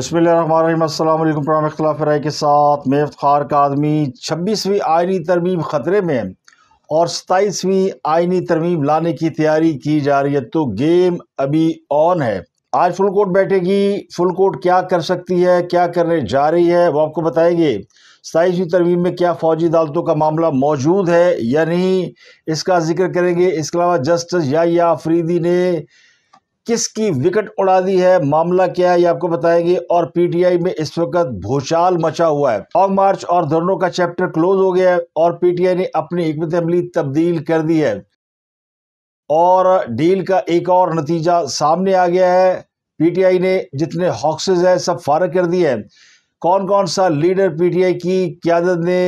बसमिलकुम खिलाफ राय के साथ मैं इफ्तार का आदमी छब्बीसवीं आयनी तरमीम ख़तरे में और सताईसवीं आइनी तरमीम लाने की तैयारी की जा रही है तो गेम अभी ऑन है आज फुल कोर्ट बैठेगी फुल कोर्ट क्या कर सकती है क्या करने जा रही है वो आपको बताएंगे सताईसवीं तरमीम में क्या फ़ौजी अदालतों का मामला मौजूद है या नहीं इसका जिक्र करेंगे इसके अलावा जस्टिस या, या फरीदी ने किसकी विकेट उड़ा दी है मामला क्या है ये आपको बताएंगे और पीटीआई में इस वक्त भूचाल मचा हुआ है लॉन्ग मार्च और धरनों का चैप्टर क्लोज हो गया है और पीटीआई ने अपनी हमत अमली तब्दील कर दी है और डील का एक और नतीजा सामने आ गया है पीटीआई ने जितने हॉक्सेज है सब फारग कर दिए हैं कौन कौन सा लीडर पीटीआई की क्यादत ने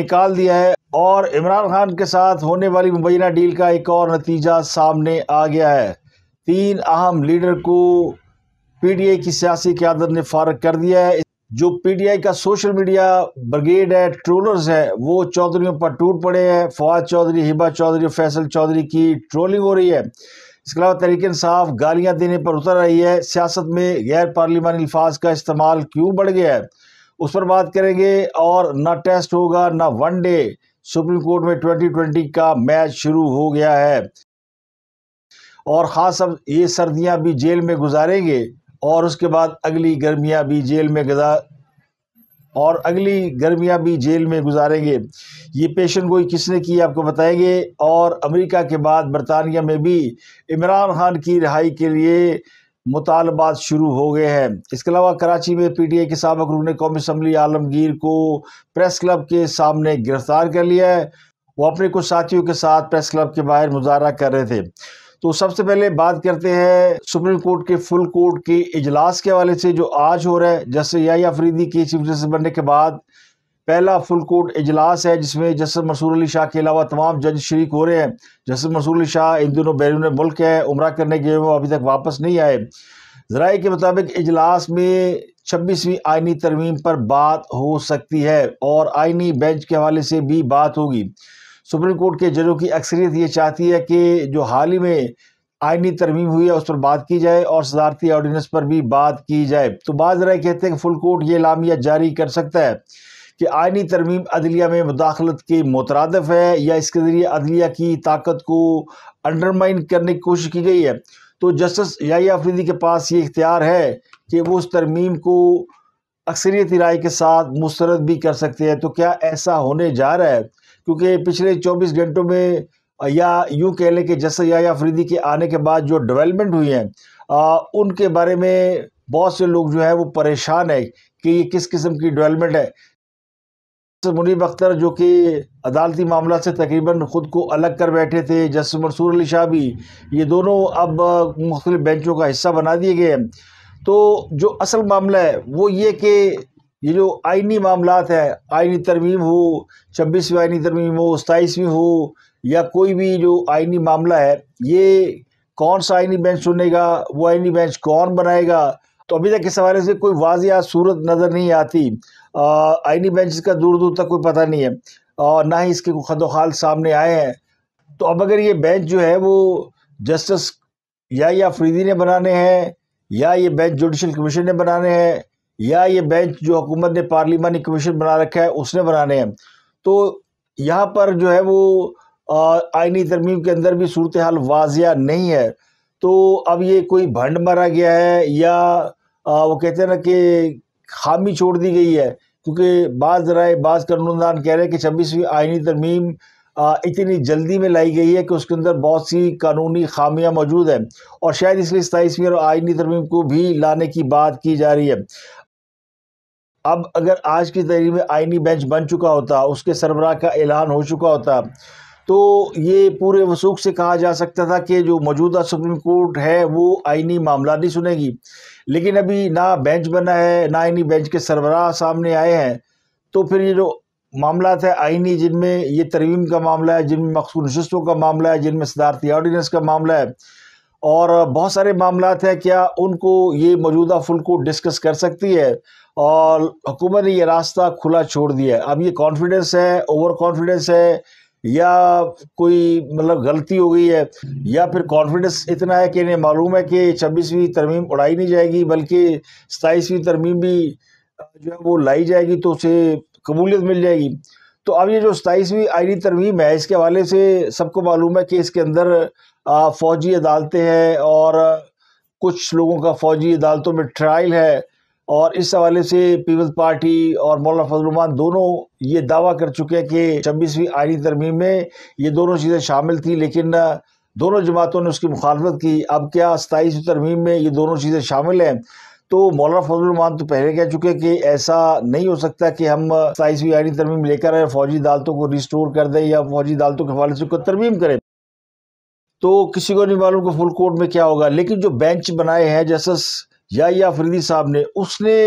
निकाल दिया है और इमरान खान के साथ होने वाली मुबैना डील का एक और नतीजा सामने आ गया है तीन अहम लीडर को आई की सियासी क्यादत ने फारग कर दिया है जो पीडीआई का सोशल मीडिया ब्रिगेड है ट्रोलर्स है वो चौधरीों पर टूट पड़े हैं फवाद चौधरी हिबा चौधरी फैसल चौधरी की ट्रोलिंग हो रही है इसके अलावा तरीके साफ गालियां देने पर उतर रही है सियासत में गैर पार्लिमानी अल्फाज का इस्तेमाल क्यों बढ़ गया है उस पर बात करेंगे और ना टेस्ट होगा ना वन डे सुप्रीम कोर्ट में ट्वेंटी का मैच शुरू हो गया है और ख़ास अब ये सर्दियाँ भी जेल में गुजारेंगे और उसके बाद अगली गर्मियाँ भी जेल में गजा और अगली गर्मियाँ भी जेल में गुजारेंगे ये पेशन गोई किसने की आपको बताएंगे और अमेरिका के बाद बरतानिया में भी इमरान खान की रिहाई के लिए मुतालबात शुरू हो गए हैं इसके अलावा कराची में पी टी आई के सबक ने कौमी असम्बली आलमगीर को प्रेस क्लब के सामने गिरफ़्तार कर लिया है वो अपने कुछ साथियों के साथ प्रेस क्लब के बाहर मुजाहरा कर रहे थे तो सबसे पहले बात करते हैं सुप्रीम कोर्ट के फुल कोर्ट के इजलास के हवाले से जो आज हो रहा है जस्टिस या अफरीदी के चीफ जस्टिस बनने के बाद पहला फुल कोर्ट इजलास है जिसमें जस्टिस मसूर अली शाह के अलावा तमाम जज शरीक हो रहे हैं जस्टिस मसूर अली शाह इन दिनों बैरून मुल्क है उम्र करने के वो अभी तक वापस नहीं आए जराए के मुताबिक इजलास में छब्बीसवीं आइनी तरमीम पर बात हो सकती है और आइनी बेंच के हवाले से भी बात होगी सुप्रीम कोर्ट के जजों की अक्सरियत ये चाहती है कि जो हाल ही में आइनी तरमीम हुई है उस पर बात की जाए और सदारती ऑर्डीनेंस पर भी बात की जाए तो बाज राय कहते हैं कि फुल कोर्ट ये लामिया जारी कर सकता है कि आइनी तरमीम अदलिया में मुदाखलत के मुतरदफ है या इसके ज़रिए अदलिया की ताकत को अंडरमाइन करने की कोशिश की गई है तो जस्टिस या अफरीदी के पास ये इख्तियार है कि वो उस तरमीम को अक्सरियती राय के साथ मुस्रद भी कर सकते हैं तो क्या ऐसा होने जा रहा है क्योंकि पिछले 24 घंटों में या यूँ कह लें कि जसर या फ्रीदी के आने के बाद जो डेवलपमेंट हुई है आ, उनके बारे में बहुत से लोग जो है वो परेशान है कि ये किस किस्म की डेवलपमेंट है मुनीब अख्तर जो कि अदालती मामला से तकरीबन ख़ुद को अलग कर बैठे थे जस्टिस मंसूर अली शाह भी ये दोनों अब मुख्तलिफ बेंचों का हिस्सा बना दिए गए हैं तो जो असल मामला है वो ये कि ये जो आइनी मामला है आइनी तरमीम हो छब्बीसवीं आइनी तरमीम हो सताईसवीं हो या कोई भी जो आइनी मामला है ये कौन सा आइनी बेंच सुनेगा वो आइनी बेंच कौन बनाएगा तो अभी तक इस हवाले से कोई वाजिया सूरत नज़र नहीं आती आइनी बेंच का दूर दूर तक कोई पता नहीं है और ना ही इसके कोई खदोखाल सामने आए हैं तो अब अगर ये बेंच जो है वो जस्टिस या या फ्रीदी ने बनाने हैं या ये बेंच जुडिशल कमीशन ने बनाने हैं या ये बेंच जो हुकूमत ने पार्लिमानी कमीशन बना रखा है उसने बनाने हैं तो यहाँ पर जो है वो आइनी तरमीम के अंदर भी सूरत हाल वाजिया नहीं है तो अब ये कोई भंड मारा गया है या आ, वो कहते हैं ना कि खामी छोड़ दी गई है क्योंकि बाज़ ज़रा बाज़ कानूनदान कह रहे हैं कि छब्बीसवीं आइनी तरमीम इतनी जल्दी में लाई गई है कि उसके अंदर बहुत सी कानूनी खामियां मौजूद हैं और शायद इसलिए सताईसवीं और आइनी तरमीम को भी लाने की बात की जा रही है अब अगर आज की तारीख में आइनी बेंच बन चुका होता उसके सरबराह का ऐलान हो चुका होता तो ये पूरे वसूख से कहा जा सकता था कि जो मौजूदा सुप्रीम कोर्ट है वो आइनी मामला नहीं सुनेगी लेकिन अभी ना बेंच बना है ना आइनी बेंच के सरबराह सामने आए हैं तो फिर ये जो मामला है आइनी जिनमें ये तरवीम का मामला है जिनमें मखसूस नशस्तों का मामला है जिनमें सदारती ऑर्डीनेंस का मामला है और बहुत सारे मामला हैं क्या उनको ये मौजूदा फुल को डिस्कस कर सकती है और हुकूमत ने ये रास्ता खुला छोड़ दिया है अब ये कॉन्फिडेंस है ओवर कॉन्फिडेंस है या कोई मतलब गलती हो गई है या फिर कॉन्फिडेंस इतना है कि इन्हें मालूम है कि छब्बीसवीं तरमीम उड़ाई नहीं जाएगी बल्कि सताईसवीं तरमीम भी जो है वो लाई जाएगी तो उसे कबूलियत मिल जाएगी तो अब ये जो सताईसवीं आईनी तरमीम है इसके हवाले से सबको मालूम है कि इसके अंदर फ़ौजी अदालतें हैं और कुछ लोगों का फ़ौजी अदालतों में ट्रायल है और इस हवाले से पीपल्स पार्टी और मौलाना फजलरमान दोनों ये दावा कर चुके हैं कि छब्बीसवीं आईनी तरमीम में ये दोनों चीज़ें शामिल थी लेकिन दोनों जमातों ने उसकी मुखालफत की अब क्या सताईसवीं तरमीम में ये दोनों चीज़ें शामिल हैं तो मौलाना रमान तो पहले कह चुके हैं कि ऐसा नहीं हो सकता कि हम साइंसवी आइनी तरमीम लेकर आए फौजी अदालतों को रिस्टोर कर दें या फौजी अदालतों के हवाले से कोई तरमीम करें तो किसी को नहीं मालूम कि फुल कोर्ट में क्या होगा लेकिन जो बेंच बनाए हैं जस्टिस या फरीदी साहब ने उसने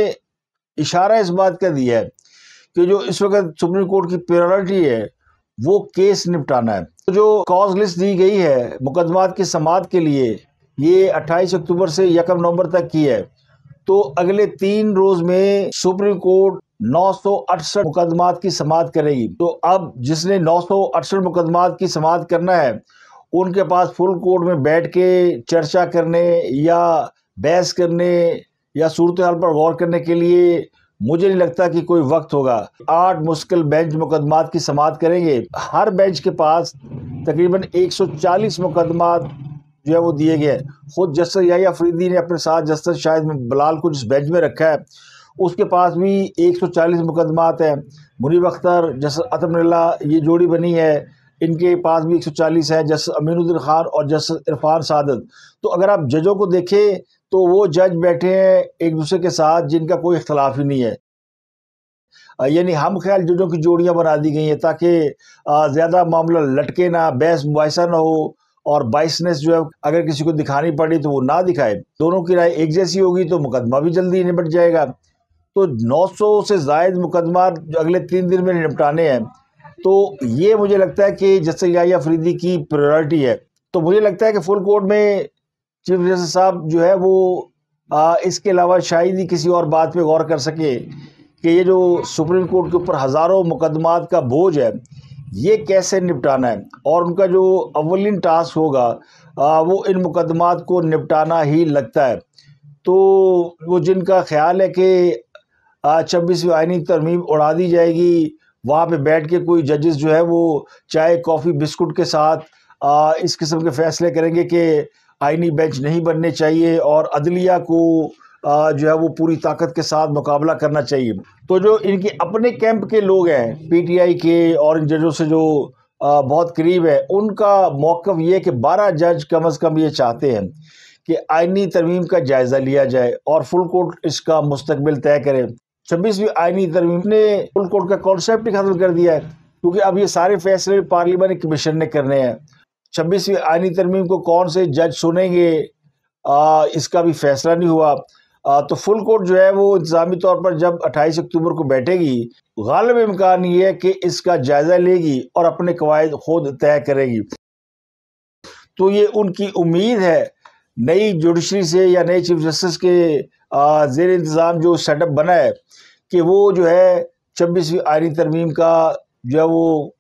इशारा इस बात का दिया है कि जो इस वक्त सुप्रीम कोर्ट की प्रायोरिटी है वो केस निपटाना है तो जो कॉज लिस्ट दी गई है मुकदमात की समात के लिए ये 28 अक्टूबर से यकम नवंबर तक की है तो अगले तीन रोज में सुप्रीम कोर्ट नौ मुकदमात की समाप्त करेगी तो अब जिसने नौ मुकदमात की समाप्त करना है उनके पास फुल कोर्ट में बैठ के चर्चा करने या बहस करने या सूरत हाल पर गौर करने के लिए मुझे नहीं लगता कि कोई वक्त होगा आठ मुश्किल बेंच मुकदमात की समाप्त करेंगे हर बेंच के पास तकरीबन 140 मुकदमात जो है वो दिए गए हैं ख़ुद जस्टिस या अफरीदी ने अपने साथ जस्टिस शायद बलाल को जिस बेंच में रखा है उसके पास भी 140 मुकदमात हैं मुनीब अख्तर जस्टिस अतमल्ला ये जोड़ी बनी है इनके पास भी 140 है जस्टिस अमीनुद्दीन खान और जस्टिस इरफान सादत तो अगर आप जजों को देखें तो वो जज बैठे हैं एक दूसरे के साथ जिनका कोई इख्तलाफ ही नहीं है यानी हम ख्याल जजों की जोड़ियाँ बना दी गई हैं ताकि ज़्यादा मामला लटके ना बहस मुबासा ना हो और बाइसनेस जो है अगर किसी को दिखानी पड़ी तो वो ना दिखाए दोनों की राय एक जैसी होगी तो मुकदमा भी जल्दी निपट जाएगा तो 900 से जायद मुकदमा जो अगले तीन दिन में निपटाने हैं तो ये मुझे लगता है कि जैसे याहिया फरीदी की प्रायोरिटी है तो मुझे लगता है कि फुल कोर्ट में चीफ जस्टिस साहब जो है वो आ, इसके अलावा शायद ही किसी और बात पे गौर कर सके कि ये जो सुप्रीम कोर्ट के ऊपर हज़ारों मुकदमात का बोझ है ये कैसे निपटाना है और उनका जो अवलिन टास्क होगा आ, वो इन मुकदमात को निपटाना ही लगता है तो वो जिनका ख्याल है कि छब्बीसवीं आइनी तरमीम उड़ा दी जाएगी वहाँ पे बैठ के कोई जजेस जो है वो चाय कॉफ़ी बिस्कुट के साथ आ, इस किस्म के फैसले करेंगे कि आइनी बेंच नहीं बनने चाहिए और अदलिया को जो है वो पूरी ताकत के साथ मुकाबला करना चाहिए तो जो इनके अपने कैंप के लोग हैं पीटीआई के और इन जजों से जो बहुत करीब है उनका मौक़ ये कि बारह जज कम अज़ कम ये चाहते हैं कि आइनी तरमीम का जायज़ा लिया जाए और फुल कोर्ट इसका मुस्तबिल तय करे छब्बीसवीं आइनी तरमीम ने फुल कोर्ट का कॉन्सेप्ट ही ख़त्म कर दिया है क्योंकि अब ये सारे फैसले पार्लियामानी कमीशन ने करने हैं छब्बीसवीं आइनी तरमीम को कौन से जज सुनेंगे आ, इसका भी फैसला नहीं हुआ तो फुल कोर्ट जो है वो इंतज़ामी तौर पर जब 28 अक्टूबर को बैठेगी गालब इम्कान ये है कि इसका जायज़ा लेगी और अपने कवायद खुद तय करेगी तो ये उनकी उम्मीद है नई जुडिशरी से या नए चीफ जस्टिस के जेर इंतज़ाम जो सेटअप बना है कि वो जो है छब्बीसवीं आयनी तरमीम का जो है वो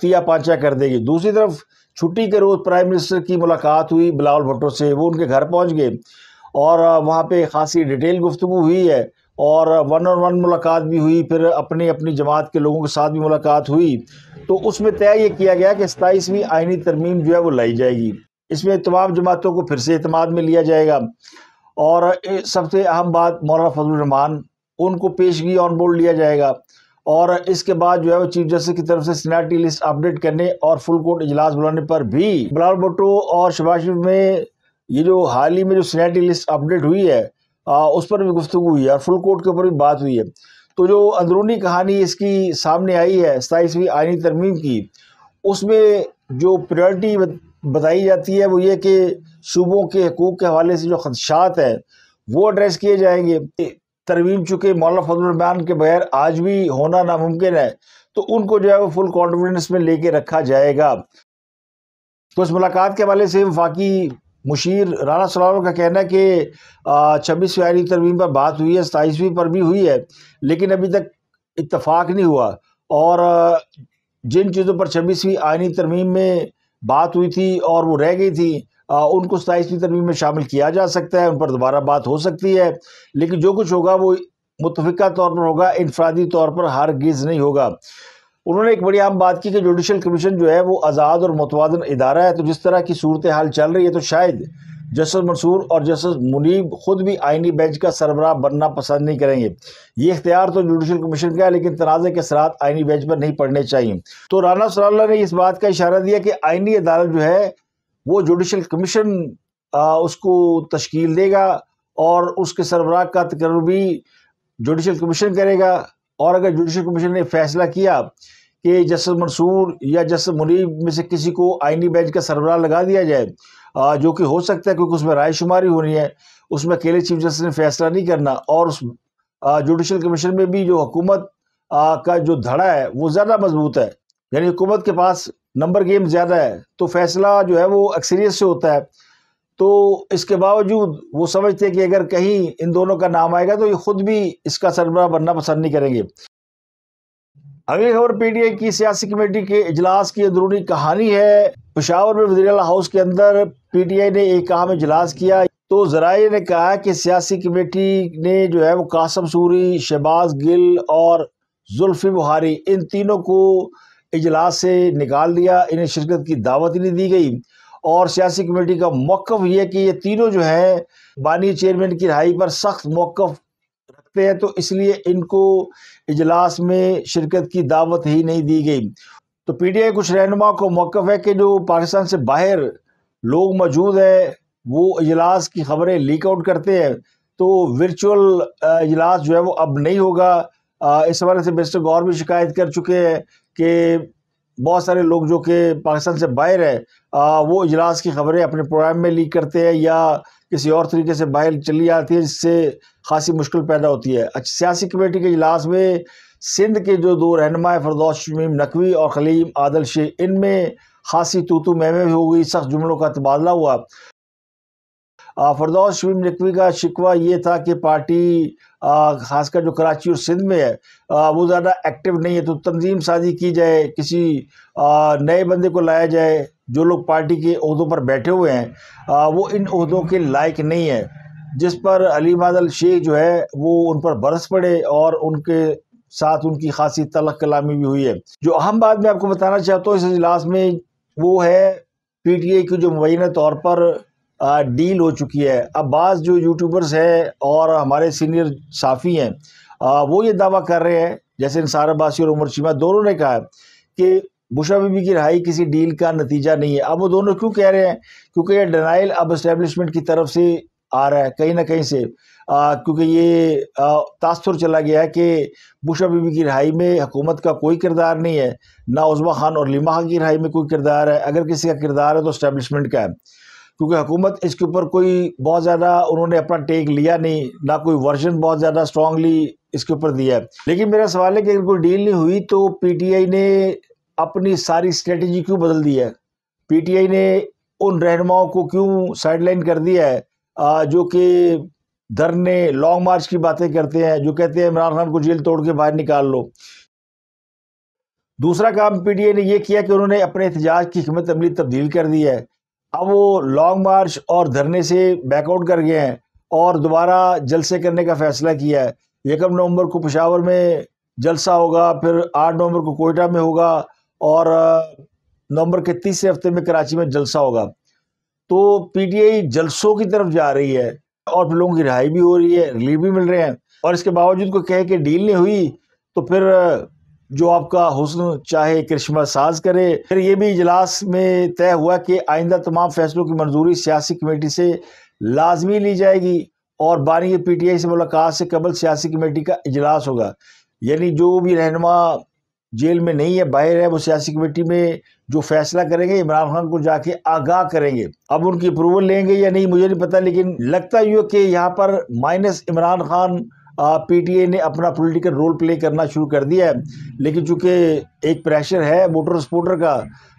तिया पाचा कर देगी दूसरी तरफ छुट्टी के रोज़ प्राइम मिनिस्टर की मुलाकात हुई बिलावल भुट्टो से वो उनके घर पहुंच गए और वहाँ पे ख़ासी डिटेल गुफ्तु हुई है और वन ऑन वन मुलाकात भी हुई फिर अपनी अपनी जमात के लोगों के साथ भी मुलाकात हुई तो उसमें तय ये किया गया कि सताईसवीं आइनी तरमीम जो है वो लाई जाएगी इसमें तमाम जमातों को फिर से अतमाद में लिया जाएगा और सबसे अहम बात मौलाना फजलरहमान उनको पेशगी ऑन बोर्ड लिया जाएगा और इसके बाद जो है वो चीफ जस्टिस की तरफ से सीनाटी लिस्ट अपडेट करने और फुल कोर्ट इजलास बुलाने पर भी बलाल भुट्टो और शबाज में ये जो हाल ही में जो सीनेटी लिस्ट अपडेट हुई है आ, उस पर भी गुफ्तु हुई है और फुल कोर्ट के ऊपर भी बात हुई है तो जो अंदरूनी कहानी इसकी सामने आई है सताईसवीं आइनी तरमीम की उसमें जो प्रायोरिटी बताई जाती है वो ये कि सूबों के हकूक़ के हवाले से जो खदशात हैं वो एड्रेस किए जाएंगे तरवीम चूँकि मौला फजलरमान के बगैर आज भी होना नामुमकिन है तो उनको जो है वो फुल कॉन्फिडेंस में लेके रखा जाएगा तो इस मुलाकात के हवाले से वफाकी मुशीर राना सलावर का कहना है कि छब्बीसवीं आयनी तरमीम पर बात हुई है सताईसवीं पर भी हुई है लेकिन अभी तक इतफाक़ नहीं हुआ और जिन चीज़ों पर छब्बीसवीं आयनी तरमीम में बात हुई थी और वो रह गई थी आ, उनको सताईसवीं तरमीम में शामिल किया जा सकता है उन पर दोबारा बात हो सकती है लेकिन जो कुछ होगा वो मुतफ़ा तौर पर होगा इनफरादी तौर पर गिज़ नहीं होगा उन्होंने एक बड़ी आम बात की कि जुडिशल कमीशन जो है वो आज़ाद और मतवादन इदारा है तो जिस तरह की सूरत हाल चल रही है तो शायद जस्टिस मंसूर और जस्टिस मुनीब खुद भी आइनी बेंच का सरबराह बनना पसंद नहीं करेंगे ये इख्तियार तो जुडिशल कमीशन का है लेकिन तनाज़े के सरात आइनी बेंच पर नहीं पड़ने चाहिए तो राना सल्ला ने इस बात का इशारा दिया कि आइनी अदालत जो है वो जुडिशल कमीशन उसको तश्कील देगा और उसके सरबराह का तकरर भी जुडिशल कमीशन करेगा और अगर जुडिशल कमीशन ने फैसला किया कि जस्टिस मंसूर या जस्टिस मुनीब में से किसी को आइनी बेंच e का सरबराह लगा दिया जाए जो कि हो सकता है क्योंकि उसमें रायशुमारी होनी है उसमें अकेले चीफ जस्टिस ने फैसला नहीं करना और उस जुडिशल कमीशन में भी जो हुकूमत का जो धड़ा है वो ज़्यादा मजबूत है यानी हुकूमत के पास नंबर गेम ज़्यादा है तो फैसला जो है वो अक्सरियत से होता है तो इसके बावजूद वो समझते कि अगर कहीं इन दोनों का नाम आएगा तो ये खुद भी इसका सरबरा बनना पसंद नहीं करेंगे अगली खबर आई की सियासी कमेटी के इजलास की अंदरूनी कहानी है पिशावर में वजीर हाउस के अंदर पीटीआई ने एक अहम इजलास किया तो जराये ने कहा कि सियासी कमेटी ने जो है वो कासम सूरी शहबाज गिल और जुल्फी बुहारी इन तीनों को इजलास से निकाल दिया इन्हें शिरकत की दावत ही नहीं दी गई और सियासी कमेटी का मौक़ ये कि ये तीनों जो हैं बानी चेयरमैन की रहाई पर सख्त मौक़ रखते हैं तो इसलिए इनको इजलास में शिरकत की दावत ही नहीं दी गई तो पी टी आई कुछ रहनुमा को मौक़ है कि जो पाकिस्तान से बाहर लोग मौजूद हैं वो इजलास की खबरें लीक आउट करते हैं तो वर्चुअल इजलास जो है वो अब नहीं होगा इस हवाले से मिस्टर गौर भी शिकायत कर चुके हैं कि बहुत सारे लोग जो कि पाकिस्तान से बाहर है आ, वो इजलास की खबरें अपने प्रोग्राम में लीक करते हैं या किसी और तरीके से बाहर चली जाती है जिससे खासी मुश्किल पैदा होती है अच्छा सियासी कमेटी के इजलास में सिंध के जो दो रहनमाय फरदौस शमीम नकवी और खलीम आदल शेख इनमें खासी तो महमे भी हो गई सख्त जुमलों का तबादला हुआ फरदौस शबीम नकवी का शिकवा ये था कि पार्टी खासकर जो कराची और सिंध में है वो ज़्यादा एक्टिव नहीं है तो तंजीम शादी की जाए किसी नए बंदे को लाया जाए जो लोग पार्टी के अहदों पर बैठे हुए हैं वो इन अहदों के लायक नहीं है जिस पर अली मादल शेख जो है वो उन पर बरस पड़े और उनके साथ उनकी खासी तलक कलामी भी हुई है जो अहम बात मैं आपको बताना चाहता हूँ इस अजलास में वो है पी टी आई की जो मुबैन तौर पर डील हो चुकी है अब बाज़ जो यूट्यूबर्स हैं और हमारे सीनियर साफ़ी हैं वो ये दावा कर रहे हैं जैसे इंसार अब्बासी और उमर शीमा दोनों ने कहा है कि बुशा बीबी की रहाई किसी डील का नतीजा नहीं है अब वो दोनों क्यों कह रहे हैं क्योंकि ये डनाइल अब इस्टेबलिशमेंट की तरफ से आ रहा है कहीं ना कहीं से क्योंकि ये तासुर चला गया है कि बुशा बीबी की रहाई में हुकूमत का कोई किरदार नहीं है ना उजमा खान और लिमा खान की रहाई में कोई किरदार है अगर किसी का किरदार है तो इस्टेबलिशमेंट का है क्योंकि हुकूमत इसके ऊपर कोई बहुत ज़्यादा उन्होंने अपना टेक लिया नहीं ना कोई वर्जन बहुत ज़्यादा स्ट्रांगली इसके ऊपर दिया है लेकिन मेरा सवाल है कि अगर कोई डील नहीं हुई तो पीटीआई ने अपनी सारी स्ट्रेटजी क्यों बदल दी है पीटीआई ने उन रहनुमाओं को क्यों साइडलाइन कर दिया है जो कि धरने लॉन्ग मार्च की बातें करते हैं जो कहते हैं इमरान खान को जेल तोड़ के बाहर निकाल लो दूसरा काम पीटीआई ने यह किया कि उन्होंने अपने एहतजाज की हमत अमली तब्दील कर दी है अब वो लॉन्ग मार्च और धरने से बैकआउट कर गए हैं और दोबारा जलसे करने का फैसला किया है एकम नवंबर को पशावर में जलसा होगा फिर आठ नवंबर को कोयटा में होगा और नवंबर के तीसरे हफ्ते में कराची में जलसा होगा तो पीटीआई जलसों की तरफ जा रही है और फिर लोगों की रिहाई भी हो रही है रिलीफ भी मिल रहे हैं और इसके बावजूद कोई कहे कि डील नहीं हुई तो फिर जो आपका हुसन चाहे करिश्मा साज करे फिर ये भी इजलास में तय हुआ कि आइंदा तमाम फैसलों की मंजूरी सियासी कमेटी से लाजमी ली जाएगी और बानी पी टी आई से मुलाकात से कबल सियासी कमेटी का इजलास होगा यानी जो भी रहनमा जेल में नहीं है बाहर है वो सियासी कमेटी में जो फैसला करेंगे इमरान खान को जाके आगाह करेंगे अब उनकी अप्रूवल लेंगे या नहीं मुझे नहीं पता लेकिन लगता है कि यहाँ पर माइनस इमरान खान पीटीए ने अपना पॉलिटिकल रोल प्ले करना शुरू कर दिया है लेकिन चूंकि एक प्रेशर है मोटर सपोर्टर का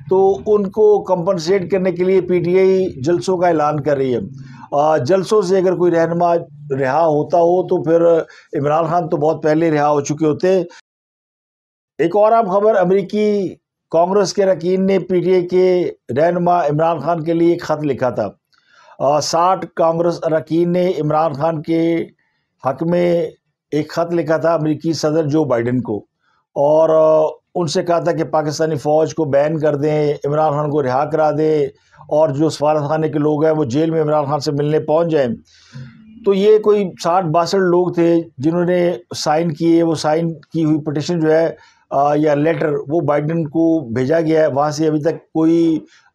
तो उनको कंपनसेट करने के लिए आई जलसों का ऐलान कर रही है जलसों से अगर कोई रहनमा रिहा होता हो तो फिर इमरान खान तो बहुत पहले रिहा हो चुके होते एक और आम खबर अमरीकी कांग्रेस के रकीन ने पीटीए के रहनमा इमरान खान के लिए एक ख़त लिखा था साठ कांग्रेस अरकान ने इमरान खान के हक में एक ख़त लिखा था अमरीकी सदर जो बाइडन को और उनसे कहा था कि पाकिस्तानी फ़ौज को बैन कर दें इमरान खान को रिहा करा दें और जो सफारत खाना के लोग हैं वो जेल में इमरान खान से मिलने पहुंच जाएं तो ये कोई साठ बासठ लोग थे जिन्होंने साइन किए वो साइन की हुई पटिशन जो है आ, या लेटर वो बाइडन को भेजा गया है वहाँ से अभी तक कोई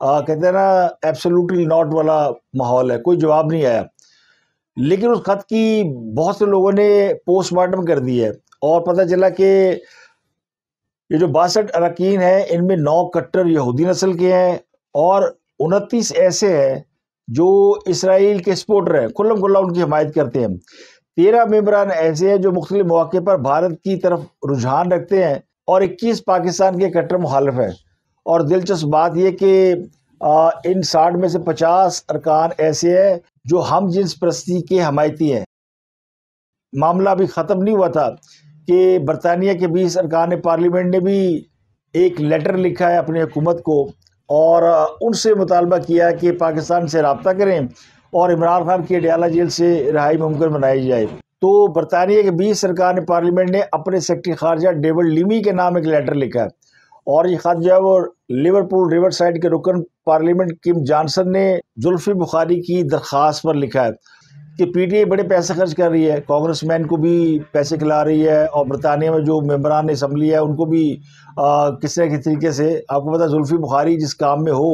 आ, कहते हैं ना एब्सोल्युटली नॉट वाला माहौल है कोई जवाब नहीं आया लेकिन उस खत की बहुत से लोगों ने पोस्टमार्टम कर दी है और पता चला कि ये जो बासठ अरकान हैं इनमें नौ कट्टर यहूदी नस्ल के हैं और उनतीस ऐसे हैं जो इसराइल के सपोर्टर हैं खुल्लम खुल्ला उनकी हमायत करते हैं तेरह मेम्बरान ऐसे हैं जो मुख्तलि मौके पर भारत की तरफ रुझान रखते हैं और इक्कीस पाकिस्तान के कट्टर मुखालफ हैं और दिलचस्प बात यह कि इन साठ में से पचास अरकान ऐसे हैं जो हम जिन्स प्रस्ती के हमायती हैं मामला अभी ख़त्म नहीं हुआ था कि बरतानिया के बीस ने पार्लियामेंट ने भी एक लेटर लिखा है अपनी हुकूमत को और उनसे मुतालबा किया कि पाकिस्तान से रबता करें और इमरान खान की अडियाला जेल से रहाई मुमकिन बनाई जाए तो बरतानिया के बीस सरकार ने पार्लियामेंट ने अपने सेक्रटरी खारजा डेविड लिमी के नाम एक लेटर लिखा है और ये खत जो है वो लिवरपूल रिवर साइड के रुकन पार्लियामेंट किम जॉनसन ने जुल्फी बुखारी की दरख्वास्त पर लिखा है कि पीटीए बड़े पैसे खर्च कर रही है कांग्रेस मैन को भी पैसे खिला रही है और बरतानिया में जो मेम्बरान असम्बली है उनको भी किसी न किसी तरीके से आपको पता जुल्फी बुखारी जिस काम में हो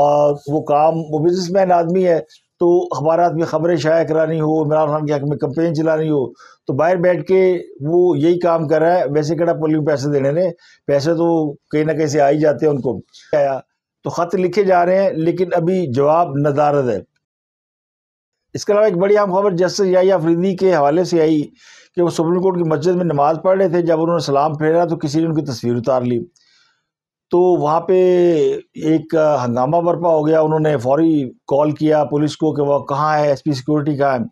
और वो काम वो बिजनेस मैन आदमी है तो अखबार में ख़बरें शाया करानी हो इमरान खान के हक में कंपेन चलानी हो तो बाहर बैठ के वो यही काम कर रहा है वैसे कड़ा पोलिंग पैसे देने ने पैसे तो कहीं ना कहीं से आ ही जाते हैं उनको आया तो ख़त लिखे जा रहे हैं लेकिन अभी जवाब नदारद है इसके अलावा एक बड़ी अहम खबर जस्टिस या अफरीदी के हवाले से आई कि वो सुप्रीम कोर्ट की मस्जिद में नमाज़ पढ़ रहे थे जब उन्होंने सलाम फेरा तो किसी ने उनकी तस्वीर उतार ली तो वहाँ पे एक हंगामा बरपा हो गया उन्होंने फौरी कॉल किया पुलिस को कि वह कहाँ है एसपी सिक्योरिटी कहाँ है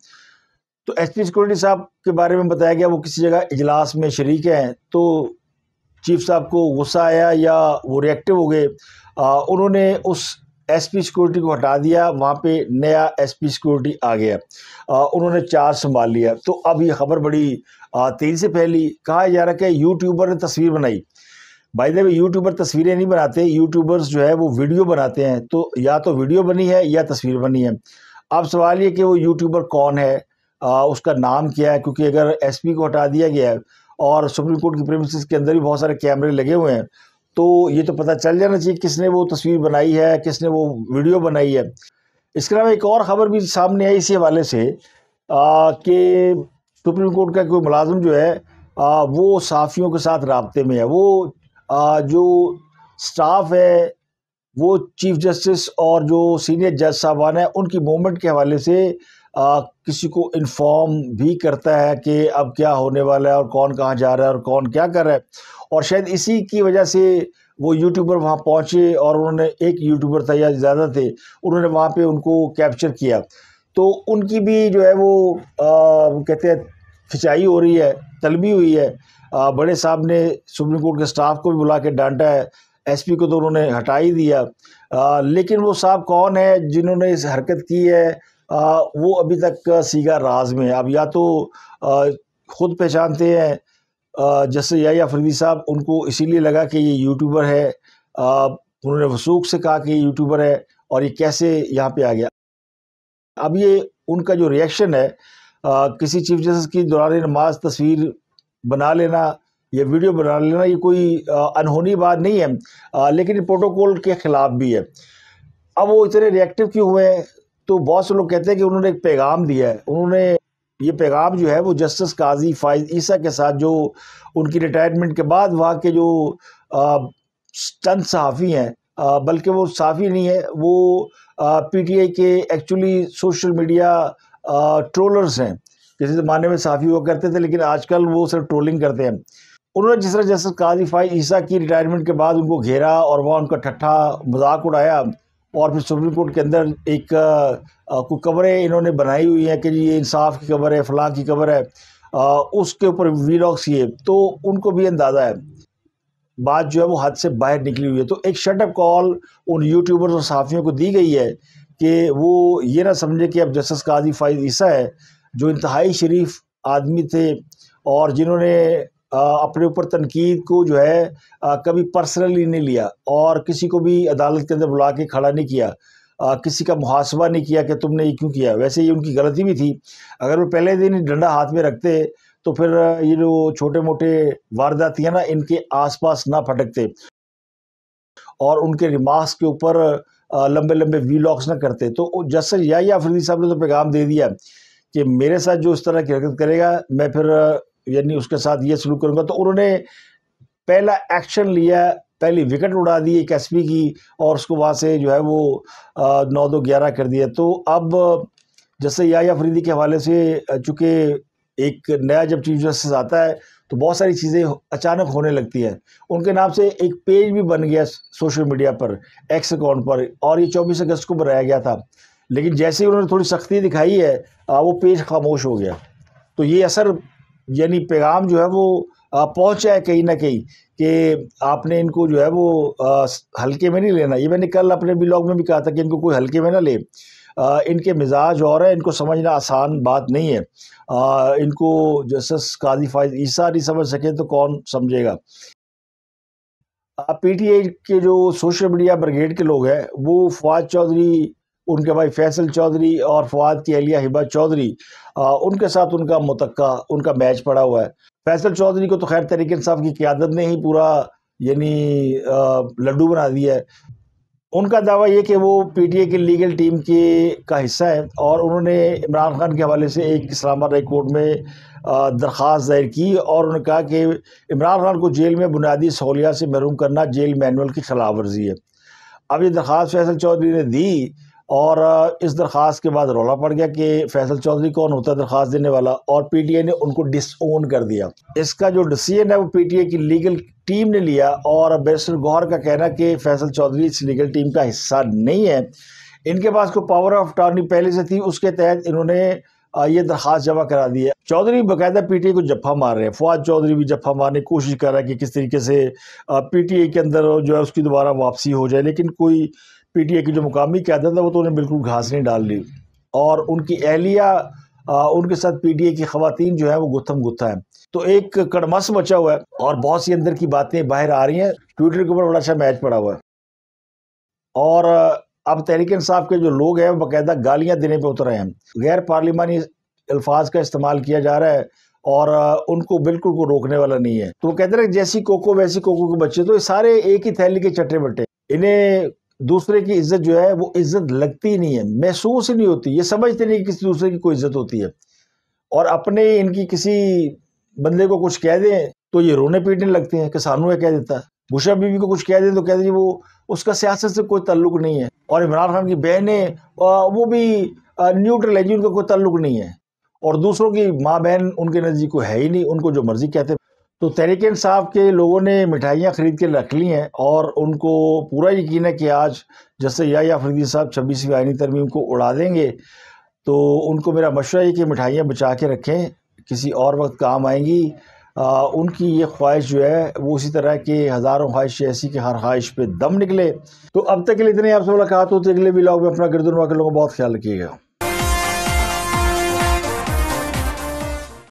तो एसपी सिक्योरिटी साहब के बारे में बताया गया वो किसी जगह इजलास में शरीक हैं तो चीफ साहब को गुस्सा आया या वो रिएक्टिव हो गए उन्होंने उस एसपी सिक्योरिटी को हटा दिया वहाँ पे नया एसपी सिक्योरिटी आ गया आ, उन्होंने चार्ज संभाल लिया तो अब ये खबर बड़ी तेज़ी से फैली कहा जा रहा है कि यूट्यूबर ने तस्वीर बनाई भाई द वे यूट्यूबर तस्वीरें नहीं बनाते यूट्यूबर्स जो है वो वीडियो बनाते हैं तो या तो वीडियो बनी है या तस्वीर बनी है अब सवाल ये कि वो यूट्यूबर कौन है आ, उसका नाम क्या है क्योंकि अगर एसपी को हटा दिया गया है और सुप्रीम कोर्ट की प्रेमिस के अंदर भी बहुत सारे कैमरे लगे हुए हैं तो ये तो पता चल जाना चाहिए किसने वो तस्वीर बनाई है किसने वो वीडियो बनाई है इसके अलावा एक और ख़बर भी सामने आई इसी हवाले से कि सुप्रीम कोर्ट का कोई मुलाजम जो है आ, वो साफियों के साथ रबते में है वो जो स्टाफ है वो चीफ जस्टिस और जो सीनियर जज साहबान हैं उनकी मूवमेंट के हवाले से आ, किसी को इन्फॉर्म भी करता है कि अब क्या होने वाला है और कौन कहाँ जा रहा है और कौन क्या कर रहा है और शायद इसी की वजह से वो यूट्यूबर वहाँ पहुँचे और उन्होंने एक यूट्यूबर था या ज़्यादा थे उन्होंने वहाँ पे उनको कैप्चर किया तो उनकी भी जो है वो आ, कहते हैं खिंचाई हो रही है तलबी हुई है बड़े साहब ने सुप्रीम कोर्ट के स्टाफ को भी बुला के डांटा है एसपी को तो उन्होंने हटा ही दिया आ, लेकिन वो साहब कौन है जिन्होंने इस हरकत की है आ, वो अभी तक सीगा राज में अब या तो आ, खुद पहचानते हैं जैसे या फरीदी साहब उनको इसीलिए लगा कि ये यूट्यूबर है उन्होंने वसूख से कहा कि ये यूट्यूबर है और ये कैसे यहाँ पे आ गया अब ये उनका जो रिएक्शन है किसी चीफ जस्टिस की दौरान नमाज तस्वीर बना लेना या वीडियो बना लेना ये कोई अनहोनी बात नहीं है आ, लेकिन प्रोटोकॉल के ख़िलाफ़ भी है अब वो इतने रिएक्टिव क्यों हुए तो बहुत से लोग कहते हैं कि उन्होंने एक पैगाम दिया है उन्होंने ये पैगाम जो है वो जस्टिस काजी फाइज ईसा के साथ जो उनकी रिटायरमेंट के बाद वहाँ के जो चंद सहाफ़ी हैं बल्कि वो साफ़ी नहीं है वो पीटीआई के एक्चुअली सोशल मीडिया ट्रोलर्स हैं किसी ज़माने में साफ़ी हुआ करते थे लेकिन आजकल वो सिर्फ ट्रोलिंग करते हैं उन्होंने जिस तरह जस्टिस काजी फाई ईसा की रिटायरमेंट के बाद उनको घेरा और वहाँ उनका ठट्ठा मजाक उड़ाया और फिर सुप्रीम कोर्ट के अंदर एक कुछ कबरें इन्होंने बनाई हुई हैं कि ये इंसाफ की कबर है फलां की कबर है आ, उसके ऊपर वीलॉग्स ये तो उनको भी अंदाज़ा है बात जो है वो हाथ से बाहर निकली हुई है तो एक शटअप कॉल उन यूट्यूबर्स और साफियों को दी गई है कि वो ये ना समझे कि अब जस्टिस काजी फाइज ईसा है जो इंतहाई शरीफ आदमी थे और जिन्होंने अपने ऊपर तनकीद को जो है कभी पर्सनली नहीं लिया और किसी को भी अदालत के अंदर बुला के खड़ा नहीं किया आ, किसी का मुहासबा नहीं किया कि तुमने ये क्यों किया वैसे ये उनकी गलती भी थी अगर वो पहले दिन ही डंडा हाथ में रखते तो फिर ये जो छोटे मोटे वारदाती हैं ना इनके आसपास ना फटकते और उनके रिमार्क्स के ऊपर लंबे लंबे लॉक्स ना करते तो जैसे या आफरीदी साहब ने तो पैगाम दे दिया कि मेरे साथ जो इस तरह की हरकत करेगा मैं फिर यानी उसके साथ ये सलूक करूँगा तो उन्होंने पहला एक्शन लिया पहली विकेट उड़ा दी एक पी की और उसको वहाँ से जो है वो नौ दो ग्यारह कर दिया तो अब जैसे याया फरीदी के हवाले से चूँकि एक नया जब चीफ जस्टिस आता है तो बहुत सारी चीज़ें अचानक होने लगती हैं उनके नाम से एक पेज भी बन गया सोशल मीडिया पर एक्स अकाउंट पर और ये चौबीस अगस्त को बनाया गया था लेकिन जैसे ही उन्होंने थोड़ी सख्ती दिखाई है वो पेज खामोश हो गया तो ये असर यानी पैगाम जो है वो पहुंचा है कहीं ना कहीं कि आपने इनको जो है वो हल्के में नहीं लेना ये मैंने कल अपने ब्लॉग में भी कहा था कि इनको कोई हल्के में ना ले इनके मिजाज और है इनको समझना आसान बात नहीं है आ, इनको जस्टिस काजी फायद ईसा नहीं समझ सके तो कौन समझेगा पीटीआई के जो सोशल मीडिया ब्रिगेड के लोग हैं वो फवाद चौधरी उनके भाई फैसल चौधरी और फवाद की अलिया हिबा चौधरी उनके साथ उनका मुतक्का उनका मैच पड़ा हुआ है फैसल चौधरी को तो खैर तरीके इंसाफ की क्यादत ने ही पूरा यानी लड्डू बना दिया है उनका दावा यह कि वो पीटीए की लीगल टीम के का हिस्सा है और उन्होंने इमरान खान के हवाले से एक इस्लामाबाद हाई कोर्ट में दरख्वास्त दायर की और उन्होंने कहा कि इमरान खान को जेल में बुनियादी सहूलियात से महरूम करना जेल मैनुअल की खिलाफ वर्जी है अब ये दरख्वास्त फैसल चौधरी ने दी और इस दरख्वास्त के बाद रौला पड़ गया कि फैसल चौधरी कौन होता है दरख्वास्त देने वाला और पीटीए ने उनको डिसओन कर दिया इसका जो डिसीजन है वो पीटीए की लीगल टीम ने लिया और बैरिस्टर गौहर का कहना कि फैसल चौधरी इस लीगल टीम का हिस्सा नहीं है इनके पास को पावर ऑफ अटॉर्नी पहले से थी उसके तहत इन्होंने ये दरख्वास्त जमा करा दी है चौधरी बाकायदा पीटीए को जफ्फा मार रहे हैं फवाद चौधरी भी जफ्फा मारने की कोशिश कर रहा है कि किस तरीके से पीटीए के अंदर जो है उसकी दोबारा वापसी हो जाए लेकिन कोई पीटीए की जो मुकामी क्यादत है वो तो उन्हें बिल्कुल घास नहीं डाल ली और उनकी एहलिया उनके साथ पीटीए की खातन जो है वो गुत्थम गुत्था है तो एक कड़मस बचा हुआ है और बहुत सी अंदर की बातें बाहर आ रही हैं ट्विटर के ऊपर बड़ा अच्छा मैच पड़ा हुआ है और अब तहरीक इंसाफ के जो लोग हैं वो बाकायदा गालियाँ देने पर उतर हैं गैर पार्लिमानी अल्फाज का इस्तेमाल किया जा रहा है और उनको बिल्कुल को रोकने वाला नहीं है तो वो कहते हैं जैसी कोको वैसी कोको के बच्चे तो ये सारे एक ही थैली के चट्टे बट्टे इन्हें दूसरे की इज्जत जो है वो इज्जत लगती नहीं है महसूस ही नहीं होती ये समझते नहीं कि किसी दूसरे की कोई इज्जत होती है और अपने इनकी किसी बंदे को कुछ कह दें तो ये रोने पीटने लगते हैं कि सानू है कह देता है भूषा बीबी को कुछ कह दें तो कह दें वो उसका सियासत से कोई ताल्लुक नहीं है और इमरान खान की बहनें वो भी न्यूट्रल है जी उनका कोई ताल्लुक नहीं है और दूसरों की माँ बहन उनके नज़दीक को है ही नहीं उनको जो मर्ज़ी कहते तो तहरीक इंसाफ के लोगों ने मिठाइयाँ ख़रीद के रख ली हैं और उनको पूरा यकीन है कि आज जैसे या फरीदी साहब छब्बीसवीं आइनी तरमीम को उड़ा देंगे तो उनको मेरा मशवरा है कि मिठाइयाँ बचा के रखें किसी और वक्त काम आएंगी आ, उनकी ये ख्वाहिश जो है वो उसी तरह के हज़ारों ख्वाहिश ऐसी कि हर ख्वाहिश पे दम निकले तो अब तक के लिए इतने आपसे मुलाकात होती है अगले ब्लॉग में अपना गिरदुनवा के लोगों का बहुत ख्याल रखिएगा